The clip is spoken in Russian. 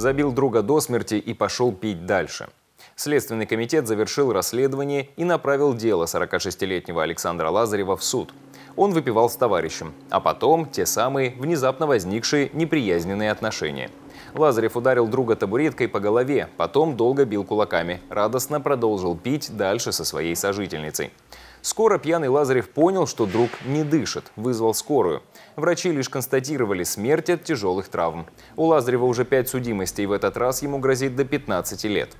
забил друга до смерти и пошел пить дальше. Следственный комитет завершил расследование и направил дело 46-летнего Александра Лазарева в суд. Он выпивал с товарищем, а потом те самые внезапно возникшие неприязненные отношения – Лазарев ударил друга табуреткой по голове, потом долго бил кулаками. Радостно продолжил пить дальше со своей сожительницей. Скоро пьяный Лазарев понял, что друг не дышит, вызвал скорую. Врачи лишь констатировали смерть от тяжелых травм. У Лазарева уже пять судимостей, в этот раз ему грозит до 15 лет.